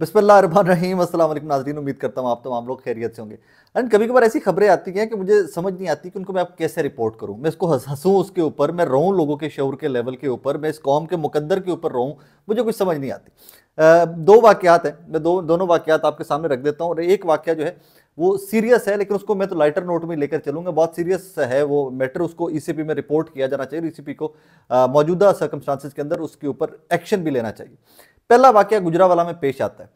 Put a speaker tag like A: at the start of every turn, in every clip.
A: बिस्मिल्लाम असल नाजरीन उम्मीद करता हूँ आप तमाम तो लोग खैरियत से होंगे एंड कभी कभार ऐसी खबरें आती हैं कि मुझे समझ नहीं आती कि उनको मैं आप कैसे रिपोर्ट करूँ मैं इसको हंसूँ उसके ऊपर मैं रहूँ लोगों के शौर के लेवल के ऊपर मैं इस कौम के मुकद्दर के ऊपर रहूँ मुझे कुछ समझ नहीं आती दो वाक़ात हैं मैं दो दोनों वाक़ात आपके सामने रख देता हूँ और एक वाक़ जो है वो सीरियस है लेकिन उसको मैं तो लाइटर नोट में लेकर चलूँगा बहुत सीरियस है वो मैटर उसको पी e में रिपोर्ट किया जाना चाहिए पी e को मौजूदा सर्कमस्टांसिस के अंदर उसके ऊपर एक्शन भी लेना चाहिए पहला वाक्य गुजरावाला में पेश आता है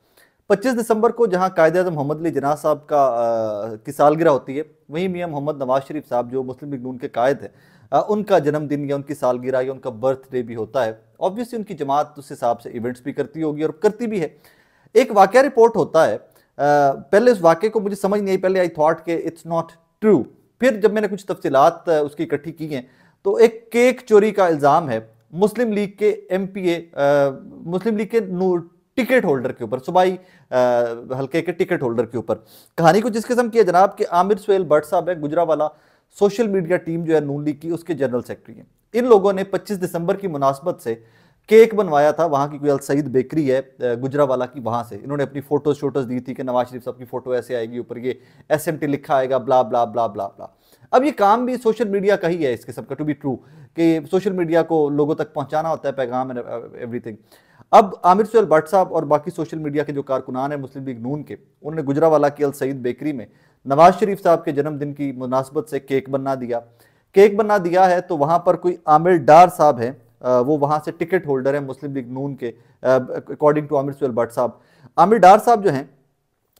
A: 25 दिसंबर को जहां कायद अजम मोहम्मद अली जना साहब का आ, की सालगिरह होती है वहीं मियाँ मोहम्मद नवाज शरीफ साहब जो मुस्लिम लीग नून के कायद हैं आ, उनका जन्मदिन या उनकी सालगिरह या उनका बर्थडे भी होता है ऑब्वियसली उनकी जमात उस हिसाब से इवेंट्स भी करती होगी और करती भी है एक वाक़ रिपोर्ट होता है आ, पहले उस वाक़े को मुझे समझ नहीं आई पहले आई थॉट के इट्स नॉट ट्रू फिर जब मैंने कुछ तफसीत उसकी इकट्ठी की हैं तो एक केक चोरी का इल्ज़ाम है मुस्लिम लीग के ए मुस्लिम लीग के टिकट होल्डर के ऊपर सुबाई हल्के के टिकट होल्डर के ऊपर कहानी को जिस किस्म की है जनाब कि आमिर सुहेल भट्ट साहब है गुजरावाला सोशल मीडिया टीम जो है नून लीग की उसके जनरल सेक्रेटरी हैं इन लोगों ने 25 दिसंबर की मुनासबत से केक बनवाया था वहाँ की कोई अल सईद बेकरी है गुजरावाला की वहाँ से इन्होंने अपनी फ़ोटोज़ शोटोज़ दी थी कि नवाज शरीफ साहब की फ़ोटो ऐसे आएगी ऊपर ये एस लिखा आएगा ब्ला ब्ला ब्ला ब्ला ब्ला अब ये काम भी सोशल मीडिया का ही है इसके सबका टू बी ट्रू कि सोशल मीडिया को लोगों तक पहुँचाना होता है पैगाम एंड एवरीथिंग अब आमिर सुल भट्ट साहब और बाकी सोशल मीडिया के जो कारकुनान हैं मुस्लिम लीग नून के उन्होंने गुजरावाला की अल सईद बेकरी में नवाज शरीफ साहब के जन्मदिन की मुनासबत से केक बना दिया केक बना दिया है तो वहाँ पर कोई आमिर डार साहब हैं वो वहाँ से टिकट होल्डर हैं मुस्लिम लीग नून के अकॉर्डिंग टू आमिर सुल भट्ट साहब आमिर डार साहब जो हैं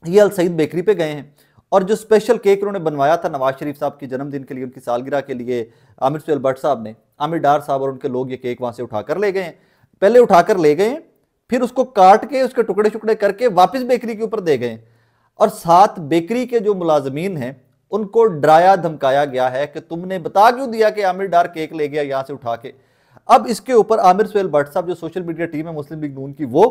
A: ये अल सईद बेकरी पे गए हैं और जो स्पेशल केक उन्होंने बनवाया था नवाज शरीफ साहब के जन्मदिन के लिए उनकी सालगिरह के लिए आमिर सुल भट्ट साहब ने आमिर डार साहब और उनके लोग ये केक वहाँ से उठा कर ले गए हैं पहले उठा कर ले गए फिर उसको काट के उसके टुकड़े टुकड़े करके वापस बेकरी के ऊपर दे गए और साथ बेकरी के जो मुलाजमीन हैं उनको डराया धमकाया गया है कि तुमने बता क्यों दिया कि आमिर डार केक ले गया यहाँ से उठा के अब इसके ऊपर आमिर सुहेल भट्ट साहब जो सोशल मीडिया टीम है मुस्लिम लीग नून की वो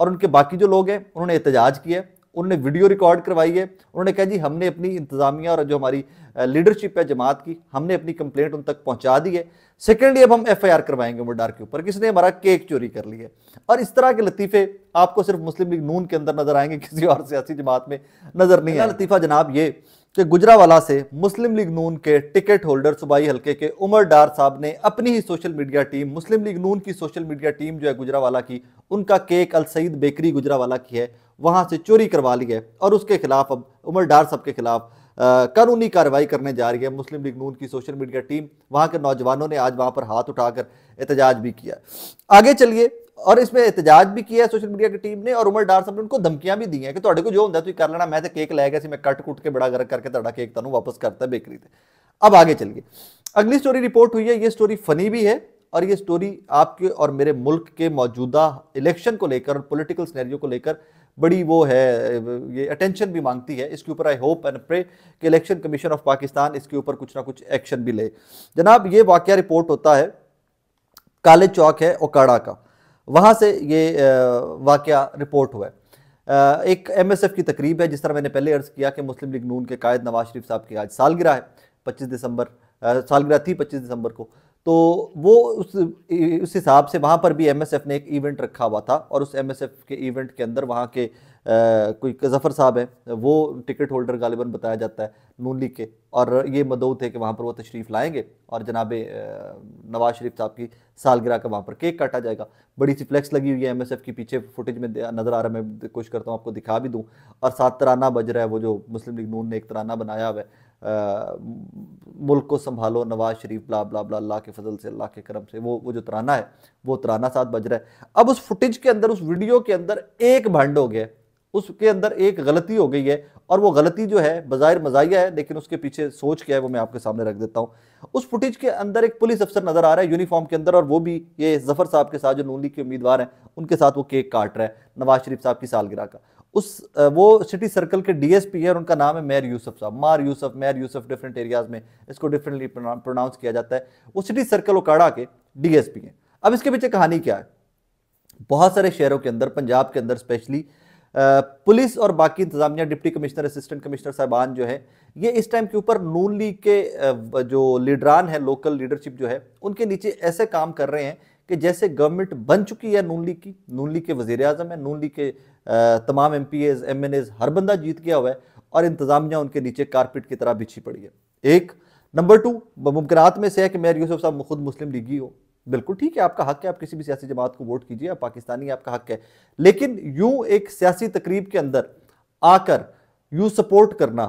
A: और उनके बाकी जो लोग हैं उन्होंने एहतजाज किया उन्होंने वीडियो रिकॉर्ड करवाई है उन्होंने कहा जी हमने अपनी इंतजामिया और जो हमारी लीडरशिप है जमात की हमने अपनी कंप्लेंट उन तक पहुंचा दी है सेकेंडली अब हम एफ आई आर करवाएंगे मुडार के ऊपर किसने हमारा केक चोरी कर लिया और इस तरह के लतीफ़े आपको सिर्फ मुस्लिम लीग नून के अंदर नजर आएंगे किसी और सियासी जमात में नजर नहीं है लतीफ़ा जनाब ये कि गुजरावाला से मुस्लिम लीग नून के टिकट होल्डर सूबाई हलके के उमर डार साहब ने अपनी ही social media team Muslim League Noon की सोशल मीडिया टीम जो है गुजरावाला की उनका केक अल सईद बेकरी गुजरावाला की है वहाँ से चोरी करवा ली है और उसके खिलाफ अब उमर डार साहब के खिलाफ कानूनी कार्रवाई करने जा रही है मुस्लिम लीग नून की सोशल मीडिया टीम वहाँ के नौजवानों ने आज वहाँ पर हाथ उठाकर एहतजाज भी किया आगे चलिए और इसमें एहतजाज भी किया है सोशल मीडिया की टीम ने और उमर डार साहब ने उनको धमकियां भी दी ਦਿੱਤੀਆਂ कि ਤੁਹਾਡੇ को जो होंगे तो कर लेना मैं तो केक लाएगा ਗਿਆ कट कुट के बड़ा गर्क करके ਗਰਕ केक तुम वापस करता ਵਾਪਸ ਕਰਤਾ अब आगे चलिए अगली स्टोरी रिपोर्ट हुई है ये स्टोरी फनी भी है और ये स्टोरी आपके और मेरे मुल्क के मौजूदा इलेक्शन को लेकर और पोलिटिकल स्नैरियो को लेकर बड़ी वो है ये अटेंशन भी मांगती है इसके ऊपर आई होप एंड प्रे कि इलेक्शन कमीशन ऑफ पाकिस्तान इसके ऊपर कुछ ना कुछ एक्शन भी ले जनाब ये वाक्य रिपोर्ट होता है काले चौक है ओकाड़ा का वहाँ से ये वाक़ रिपोर्ट हुआ है एक एमएसएफ की तकरीब है जिस तरह मैंने पहले अर्ज़ किया कि मुस्लिम लीग नून के कायद नवाज शरीफ साहब की आज सालगिरह है पच्चीस दिसंबर सालगिरह थी पच्चीस दिसंबर को तो वो उस उस हिसाब से वहाँ पर भी एमएसएफ ने एक इवेंट रखा हुआ था और उस एमएसएफ के इवेंट के अंदर वहाँ के कोई जफ़र साहब हैं वो टिकट होल्डर गालिबा बताया जाता है नून लीग के और ये मदऊ थे कि वहाँ पर वो तशरीफ़ लाएंगे और जनाब नवाज़ शरीफ साहब की सालगिरह का वहाँ पर केक काटा जाएगा बड़ी सी फ्लैक्स लगी हुई है एम एस एफ की पीछे फुटेज में नज़र आ रहा है मैं कोशिश करता हूँ आपको दिखा भी दूँ और सात तराना बज रहा है वो जो मुस्लिम लीग नून ने एक तराना बनाया हुआ है मुल्क को संभालो नवाज शरीफ बला बला बला अल्लाह के फजल से अल्लाह के करम से वो वो जो तराना है वो तराना साथ बज रहा है अब उस फुटेज के अंदर उस वीडियो के अंदर एक भंड हो गया उसके अंदर एक गलती हो गई है और वो गलती जो है बाहिर मजाया है लेकिन उसके पीछे सोच क्या है वो मैं आपके सामने रख देता हूँ उस फुटेज के अंदर एक पुलिस अफसर नजर आ रहा है यूनिफॉर्म के अंदर और वो भी ये जफर साहब के साथ जो नून लीग के उम्मीदवार हैं उनके साथ वो केक काट रहा है नवाज शरीफ साहब की सालगिरह का उस वो सिटी सर्कल के डीएसपी है और उनका नाम है मेयर यूसुफ साहब मार Yusuf mayor Yusuf different areas में इसको डिफरेंटली प्रोनाउंस किया जाता है वो सिटी सर्कल उकाड़ा के डीएसपी हैं अब इसके पीछे कहानी क्या है बहुत सारे शहरों के अंदर पंजाब के अंदर स्पेशली पुलिस और बाकी इंतजामिया डिप्टी कमिश्नर असिस्टेंट कमिश्नर साहबान जो है ये इस टाइम के ऊपर नून लीग के जो लीडरान है लोकल लीडरशिप जो है उनके नीचे ऐसे काम कर रहे हैं कि जैसे गवर्नमेंट बन चुकी है नून लीग की नून लीग के वजीर अजम है नून लीग के तमाम MPAs MNAs हर बंदा जीत गया हुआ है और इंतजामिया उनके नीचे कारपेट की तरह बिछी पड़ी है एक नंबर टू मुमकिन में से है कि मेयर यूसुफ साहब खुद मुस्लिम लीगी हो बिल्कुल ठीक है आपका हक है आप किसी भी सियासी जमात को वोट कीजिए आप पाकिस्तानी आपका हक है लेकिन यूं एक सियासी तकरीब के अंदर आकर यूं सपोर्ट करना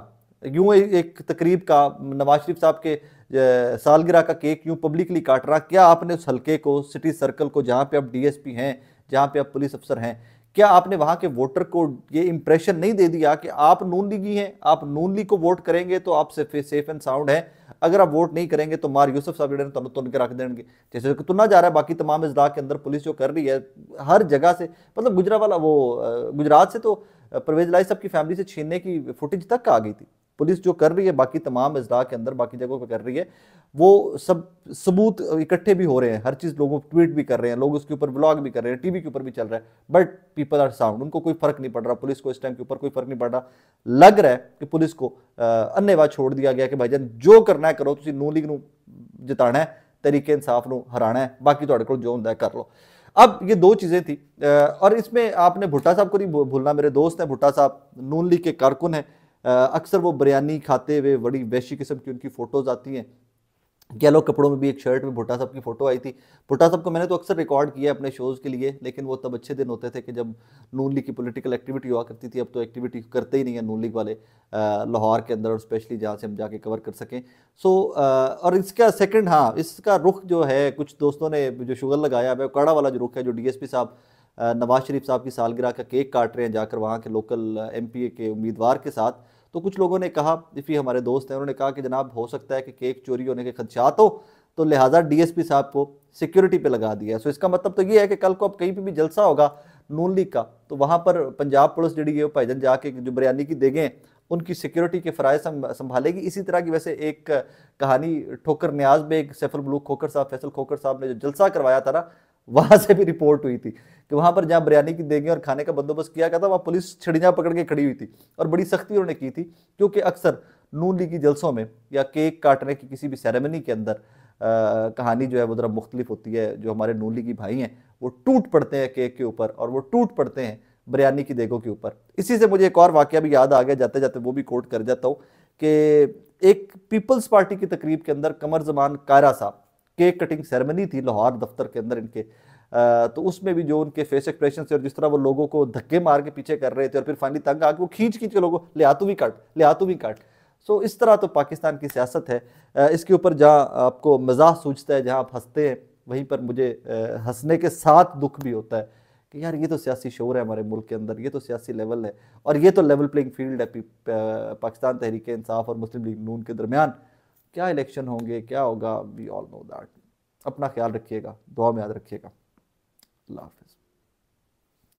A: यूं एक तकरीब का नवाज शरीफ साहब के सालगिरह का केक यूं पब्लिकली काट रहा क्या आपने उस हल्के को सिटी सर्कल को जहाँ पे आप डीएसपी हैं जहाँ पे आप पुलिस अफसर हैं क्या आपने वहाँ के वोटर को ये इंप्रेशन नहीं दे दिया कि आप नून लीगी हैं आप नून लीग को वोट करेंगे तो आप सेफ एंड साउंड हैं अगर आप वोट नहीं करेंगे तो मार यूसुफ साहब जो तुम तुन के रख देंगे जैसे कि तुना जा रहा है बाकी तमाम अजला के अंदर पुलिस जो कर रही है हर जगह से मतलब गुजरा वाला वो गुजरात से तो परवेज लाई साहब की फैमिली से छीनने की फुटेज तक आ गई थी पुलिस जो कर रही है बाकी तमाम अजला के अंदर बाकी जगहों पर कर रही है वो सब सबूत इकट्ठे भी हो रहे हैं हर चीज़ लोग ट्वीट भी कर रहे हैं लोग उसके ऊपर ब्लॉग भी कर रहे हैं टीवी के ऊपर भी चल रहा है बट पीपल आर साउंड उनको कोई फर्क नहीं पड़ रहा पुलिस को इस टाइम के ऊपर कोई फर्क नहीं पड़ रहा लग रहा है कि पुलिस को अन्यवाद छोड़ दिया गया कि भाई जान जो करना है करो तुम नू लीग ਨੂੰ ਜਿਤਾਣਾ है तरीके इंसाफ ਨੂੰ हराना है बाकी थोड़े को जो होंगे कर लो अब ये दो चीज़ें थी और इसमें आपने भुट्टा साहब को नहीं भूलना मेरे दोस्त हैं भुट्टा साहब नून लीग के कारकुन हैं अक्सर वो बिरयानी खाते हुए बड़ी वैशी किस्म की उनकी फ़ोटोज़ आती हैं येलो कपड़ों में भी एक शर्ट में भुट्टा साहब की फ़ोटो आई थी भुट्टा साहब को मैंने तो अक्सर रिकॉर्ड किया अपने शोज़ के लिए लेकिन वो तब अच्छे दिन होते थे कि जब नून लीग की पॉलिटिकल एक्टिविटी हुआ करती थी अब तो एक्टिविटी करते ही नहीं है नून लीग वाले लाहौर के अंदर और स्पेशली जहाँ से हम जाके कवर कर सकें सो आ, और इसका सेकेंड हाँ इसका रुख जो है कुछ दोस्तों ने जो शुगर लगाया वह काड़ा वाला जो रुख है जो डी साहब नवाज़ शरीफ साहब की सालगिरह का केक काट रहे हैं जाकर वहाँ के लोकल एम के उम्मीदवार के साथ तो कुछ लोगों ने कहा इफ़ी हमारे दोस्त हैं उन्होंने कहा कि जनाब हो सकता है कि केक चोरी होने के खदशात हो तो लिहाजा डीएसपी साहब को सिक्योरिटी पे लगा दिया सो इसका मतलब तो ये है कि कल को अब कहीं पर भी जलसा होगा नून लीग का तो वहाँ पर पंजाब पुलिस जड़ी है भाईजन जाके जो बिरयानी की देगे उनकी सिक्योरिटी के फ़राज संभालेगी इसी तरह की वैसे एक कहानी ठोकर न्याज में एक सैफुल बलूक खोकर साहब फैसल खोकर साहब ने जो जलसा करवाया था ना वहाँ से भी रिपोर्ट हुई थी कि वहाँ पर जहाँ बिरयानी की देंगे और खाने का बंदोबस्त किया गया था वहाँ पुलिस छिड़ियाँ पकड़ के खड़ी हुई थी और बड़ी सख्ती उन्होंने की थी क्योंकि अक्सर नून की जलसों में या केक काटने की किसी भी सेरेमनी के अंदर आ, कहानी जो है वो ज़रा मुख्तलिफ होती है जो हमारे नून की भाई हैं वो टूट पड़ते हैं केक के ऊपर और वो टूट पड़ते हैं बिरयानी की देगों के ऊपर इसी से मुझे एक और वाक्य भी याद आ गया जाते जाते वो भी कोट कर जाता हूँ कि एक पीपल्स पार्टी की तकरीब के अंदर कमर जमान कायरा साहब केक कटिंग सेरेमनी थी लाहौर दफ्तर के अंदर इनके आ, तो उसमें भी जो उनके फेस एक्सप्रेशन थे और जिस तरह वो लोगों को धक्के मार के पीछे कर रहे थे और फिर फाइनली तंग आके वो खींच खींच के लोगों ले आतू भी काट ले आतू भी काट सो इस तरह तो पाकिस्तान की सियासत है इसके ऊपर जहाँ आपको मजाक सूझता है जहाँ आप हंसते हैं वहीं पर मुझे हंसने के साथ दुख भी होता है कि यार ये तो सियासी शोर है हमारे मुल्क के अंदर ये तो सियासी लेवल है और ये तो लेवल प्लेइंग फील्ड है पाकिस्तान तहरीक इंसाफ और मुस्लिम लीग नून के दरमियान क्या इलेक्शन होंगे क्या होगा वी ऑल नो दैट अपना ख्याल रखिएगा दुआ में याद रखिएगा अल्लाह हाफिज़